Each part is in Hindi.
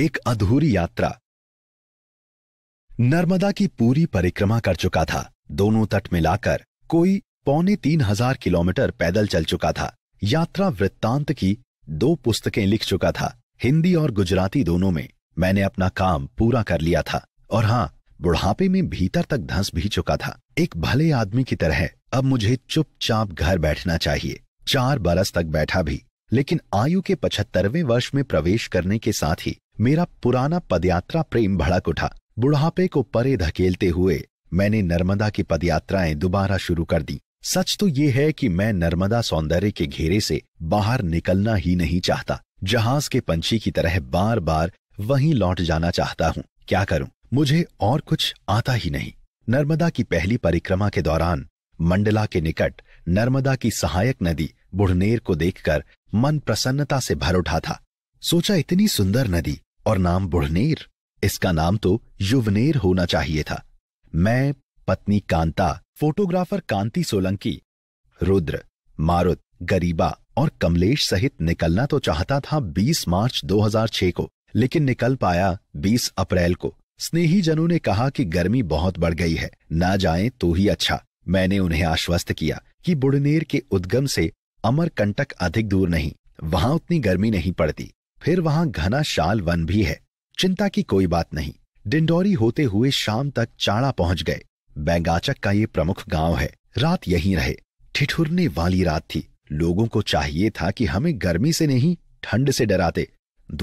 एक अधूरी यात्रा नर्मदा की पूरी परिक्रमा कर चुका था दोनों तट मिलाकर कोई पौने तीन हजार किलोमीटर पैदल चल चुका था यात्रा वृत्तांत की दो पुस्तकें लिख चुका था हिंदी और गुजराती दोनों में मैंने अपना काम पूरा कर लिया था और हाँ बुढ़ापे में भीतर तक धंस भी चुका था एक भले आदमी की तरह अब मुझे चुपचाप घर बैठना चाहिए चार बरस तक बैठा भी लेकिन आयु के पचहत्तरवें वर्ष में प्रवेश करने के साथ ही मेरा पुराना पदयात्रा प्रेम भड़क उठा बुढ़ापे को परे धकेलते हुए मैंने नर्मदा की पदयात्राएं दोबारा शुरू कर दी सच तो ये है कि मैं नर्मदा सौंदर्य के घेरे से बाहर निकलना ही नहीं चाहता जहाज के पंछी की तरह बार बार वहीं लौट जाना चाहता हूँ क्या करूं मुझे और कुछ आता ही नहीं नर्मदा की पहली परिक्रमा के दौरान मंडला के निकट नर्मदा की सहायक नदी बुढ़नेर को देखकर मन प्रसन्नता से भर उठा था सोचा इतनी सुंदर नदी और नाम बुढ़नेर इसका नाम तो युवनेर होना चाहिए था मैं पत्नी कांता फोटोग्राफर कांति सोलंकी रुद्र मारुत गरीबा और कमलेश सहित निकलना तो चाहता था 20 मार्च 2006 को लेकिन निकल पाया 20 अप्रैल को स्नेही जनों ने कहा कि गर्मी बहुत बढ़ गई है ना जाएं तो ही अच्छा मैंने उन्हें आश्वस्त किया कि बुढ़नेर के उद्गम से अमरकंटक अधिक दूर नहीं वहां उतनी गर्मी नहीं पड़ती फिर वहां घना शाल वन भी है चिंता की कोई बात नहीं डिंडोरी होते हुए शाम तक चाड़ा पहुंच गए बैंगाचक का ये प्रमुख गांव है रात यहीं रहे ठिठुरने वाली रात थी लोगों को चाहिए था कि हमें गर्मी से नहीं ठंड से डराते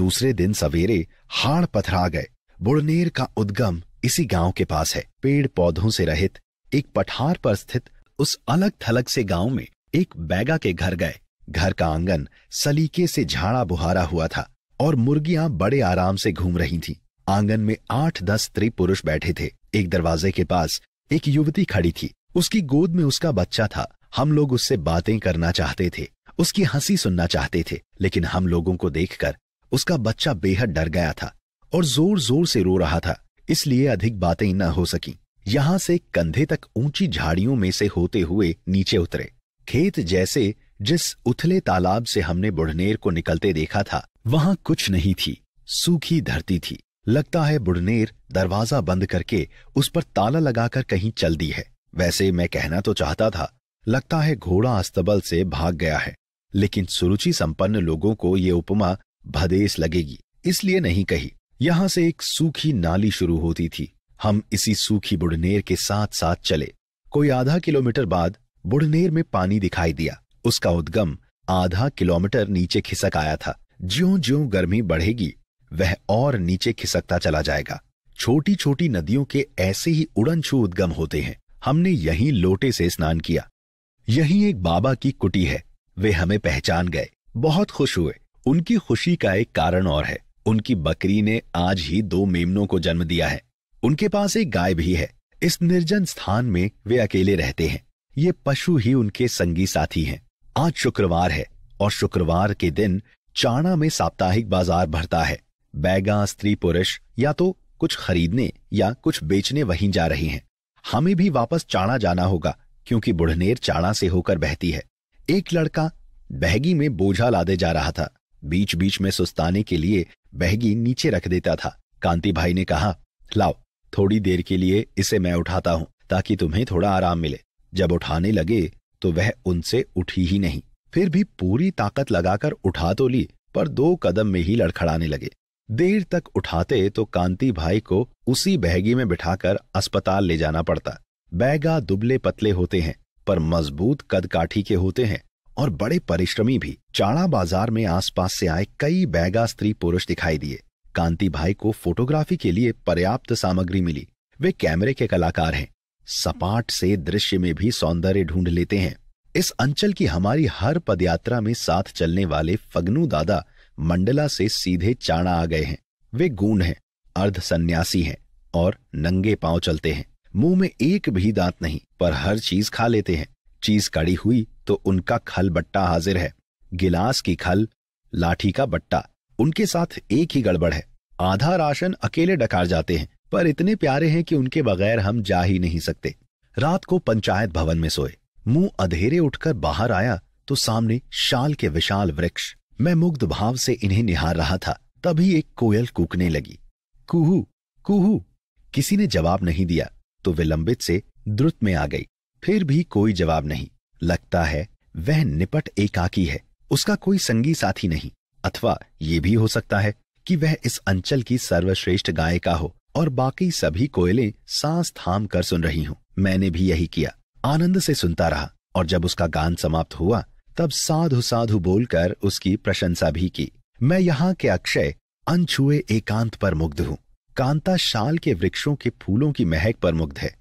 दूसरे दिन सवेरे हाड़ पथरा गए बुड़नेर का उद्गम इसी गांव के पास है पेड़ पौधों से रहित एक पठार पर स्थित उस अलग थलग से गांव में एक बैगा के घर गए घर का आंगन सलीके से झाड़ा बुहारा हुआ था और मुर्गियां बड़े आराम से घूम रही थीं। आंगन में आठ दस स्त्री पुरुष बैठे थे एक दरवाजे के पास एक युवती खड़ी थी उसकी गोद में उसका बच्चा था हम लोग उससे बातें करना चाहते थे उसकी हंसी सुनना चाहते थे लेकिन हम लोगों को देखकर उसका बच्चा बेहद डर गया था और जोर जोर से रो रहा था इसलिए अधिक बातें न हो सकी यहां से कंधे तक ऊंची झाड़ियों में से होते हुए नीचे उतरे खेत जैसे जिस उथले तालाब से हमने बुढ़नेर को निकलते देखा था वहां कुछ नहीं थी सूखी धरती थी लगता है बुढ़नेर दरवाजा बंद करके उस पर ताला लगाकर कहीं चल दी है वैसे मैं कहना तो चाहता था लगता है घोड़ा अस्तबल से भाग गया है लेकिन सुरुचि संपन्न लोगों को ये उपमा भदेस लगेगी इसलिए नहीं कही यहां से एक सूखी नाली शुरू होती थी हम इसी सूखी बुढ़नेर के साथ साथ चले कोई आधा किलोमीटर बाद बुढ़नेर में पानी दिखाई दिया उसका उद्गम आधा किलोमीटर नीचे खिसक आया था ज्यो ज्यो गर्मी बढ़ेगी वह और नीचे खिसकता चला जाएगा छोटी छोटी नदियों के ऐसे ही उड़न छू उद्गम होते हैं हमने यहीं लोटे से स्नान किया यही एक बाबा की कुटी है वे हमें पहचान गए बहुत खुश हुए उनकी खुशी का एक कारण और है उनकी बकरी ने आज ही दो मेमनों को जन्म दिया है उनके पास एक गाय भी है इस निर्जन स्थान में वे अकेले रहते हैं ये पशु ही उनके संगी साथी हैं आज शुक्रवार है और शुक्रवार के दिन चाणा में साप्ताहिक बाजार भरता है बैगा स्त्री पुरुष या तो कुछ खरीदने या कुछ बेचने वहीं जा रही हैं हमें भी वापस चाणा जाना होगा क्योंकि बुढ़नेर चाणा से होकर बहती है एक लड़का बहगी में बोझा लादे जा रहा था बीच बीच में सुस्ताने के लिए बहगी नीचे रख देता था कांति भाई ने कहा लाओ थोड़ी देर के लिए इसे मैं उठाता हूं ताकि तुम्हें थोड़ा आराम मिले जब उठाने लगे तो वह उनसे उठी ही नहीं फिर भी पूरी ताकत लगाकर उठा तो ली पर दो कदम में ही लड़खड़ाने लगे देर तक उठाते तो कांति भाई को उसी बहगी में बिठाकर अस्पताल ले जाना पड़ता बैगा दुबले पतले होते हैं पर मजबूत कदकाठी के होते हैं और बड़े परिश्रमी भी चाणा बाजार में आसपास से आए कई बैगा स्त्री पुरुष दिखाई दिए कांति भाई को फोटोग्राफी के लिए पर्याप्त सामग्री मिली वे कैमरे के कलाकार हैं सपाट से दृश्य में भी सौंदर्य ढूंढ लेते हैं इस अंचल की हमारी हर पदयात्रा में साथ चलने वाले फगनू दादा मंडला से सीधे चाणा आ गए हैं वे गूंड हैं अर्ध सन्यासी हैं और नंगे पांव चलते हैं मुंह में एक भी दांत नहीं पर हर चीज खा लेते हैं चीज कड़ी हुई तो उनका खल बट्टा हाजिर है गिलास की खल लाठी का बट्टा उनके साथ एक ही गड़बड़ है आधा राशन अकेले डकार जाते हैं पर इतने प्यारे हैं कि उनके बगैर हम जा ही नहीं सकते रात को पंचायत भवन में सोए मुंह अधेरे उठकर बाहर आया तो सामने शाल के विशाल वृक्ष मैं मुग्ध भाव से इन्हें निहार रहा था तभी एक कोयल कूकने लगी कुहू कुहू किसी ने जवाब नहीं दिया तो विलंबित से द्रुत में आ गई फिर भी कोई जवाब नहीं लगता है वह निपट एकाकी है उसका कोई संगी साथी नहीं अथवा ये भी हो सकता है कि वह इस अंचल की सर्वश्रेष्ठ गायिका हो और बाकी सभी कोयले सांस थाम कर सुन रही हूं मैंने भी यही किया आनंद से सुनता रहा और जब उसका गान समाप्त हुआ तब साधु साधु बोलकर उसकी प्रशंसा भी की मैं यहाँ के अक्षय अनछुए एकांत पर मुग्ध हूँ कांता शाल के वृक्षों के फूलों की महक पर मुग्ध है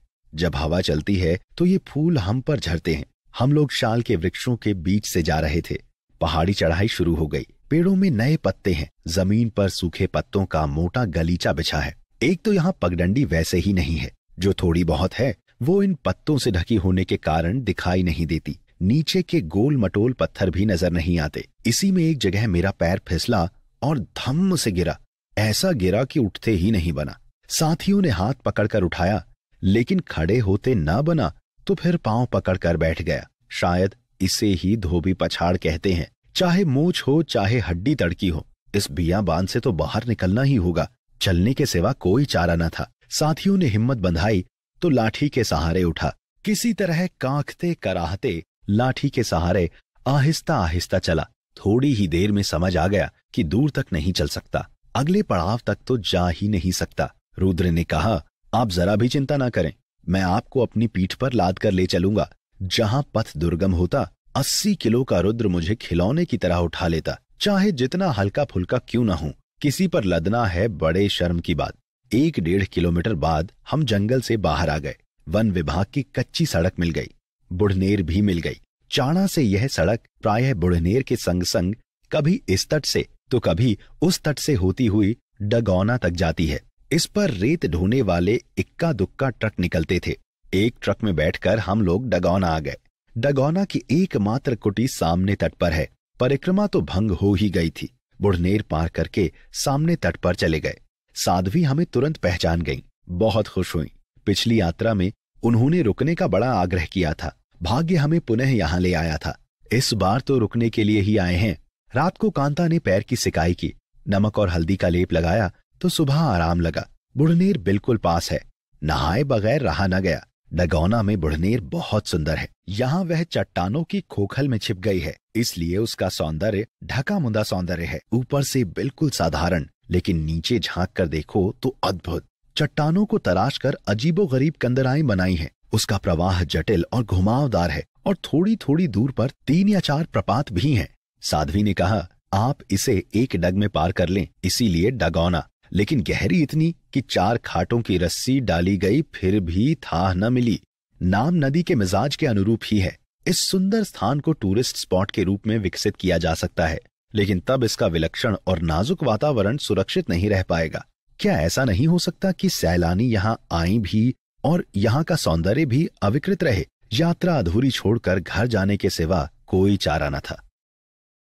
जब हवा चलती है तो ये फूल हम पर झरते हैं हम लोग शाल के वृक्षों के बीच से जा रहे थे पहाड़ी चढ़ाई शुरू हो गई पेड़ों में नए पत्ते हैं जमीन पर सूखे पत्तों का मोटा गलीचा बिछा है एक तो यहाँ पगडंडी वैसे ही नहीं है जो थोड़ी बहुत है वो इन पत्तों से ढकी होने के कारण दिखाई नहीं देती नीचे के गोल मटोल पत्थर भी नजर नहीं आते इसी में एक जगह मेरा पैर फिसला और धम्म से गिरा ऐसा गिरा कि उठते ही नहीं बना साथियों ने हाथ पकड़कर उठाया लेकिन खड़े होते न बना तो फिर पांव पकड़कर बैठ गया शायद इसे ही धोबी पछाड़ कहते हैं चाहे मोछ हो चाहे हड्डी तड़की हो इस बिया बांध से तो बाहर निकलना ही होगा चलने के सिवा कोई चारा न था साथियों ने हिम्मत बंधाई तो लाठी के सहारे उठा किसी तरह कांखते कराहते लाठी के सहारे आहिस्ता आहिस्ता चला थोड़ी ही देर में समझ आ गया कि दूर तक नहीं चल सकता अगले पड़ाव तक तो जा ही नहीं सकता रुद्र ने कहा आप जरा भी चिंता ना करें मैं आपको अपनी पीठ पर लाद कर ले चलूंगा जहां पथ दुर्गम होता अस्सी किलो का रुद्र मुझे खिलौने की तरह उठा लेता चाहे जितना हल्का फुल्का क्यों ना हो किसी पर लदना है बड़े शर्म की बात एक डेढ़ किलोमीटर बाद हम जंगल से बाहर आ गए वन विभाग की कच्ची सड़क मिल गई बुढ़नेर भी मिल गई चाणा से यह सड़क प्रायः बुढ़नेर के संग संग कभी इस तट से तो कभी उस तट से होती हुई डगौना तक जाती है इस पर रेत ढोने वाले इक्का दुक्का ट्रक निकलते थे एक ट्रक में बैठकर हम लोग डगौना आ गए डगौना की एकमात्र कुटी सामने तट पर है परिक्रमा तो भंग हो ही गई थी बुढ़नेर पार करके सामने तट पर चले गए साध्वी हमें तुरंत पहचान गईं बहुत खुश हुई पिछली यात्रा में उन्होंने रुकने का बड़ा आग्रह किया था भाग्य हमें पुनः यहाँ ले आया था इस बार तो रुकने के लिए ही आए हैं रात को कांता ने पैर की सिकाई की नमक और हल्दी का लेप लगाया तो सुबह आराम लगा बुढ़नेर बिल्कुल पास है नहाए बगैर रहा न गया डगौना में बुढ़नेर बहुत सुंदर है यहाँ वह चट्टानों की खोखल में छिप गई है इसलिए उसका सौंदर्य ढका मुंदा सौंदर्य है ऊपर से बिल्कुल साधारण लेकिन नीचे झांक कर देखो तो अद्भुत चट्टानों को तराश कर अजीबो गरीब कंदराएं बनाई हैं उसका प्रवाह जटिल और घुमावदार है और थोड़ी थोड़ी दूर पर तीन या चार प्रपात भी हैं साध्वी ने कहा आप इसे एक डग में पार कर लें इसीलिए डगौना लेकिन गहरी इतनी कि चार खाटों की रस्सी डाली गई फिर भी था न मिली नाम नदी के मिजाज के अनुरूप ही है इस सुंदर स्थान को टूरिस्ट स्पॉट के रूप में विकसित किया जा सकता है लेकिन तब इसका विलक्षण और नाजुक वातावरण सुरक्षित नहीं रह पाएगा क्या ऐसा नहीं हो सकता कि सैलानी यहाँ आई भी और यहाँ का सौंदर्य भी अविकृत रहे यात्रा अधूरी छोड़कर घर जाने के सिवा कोई चारा न था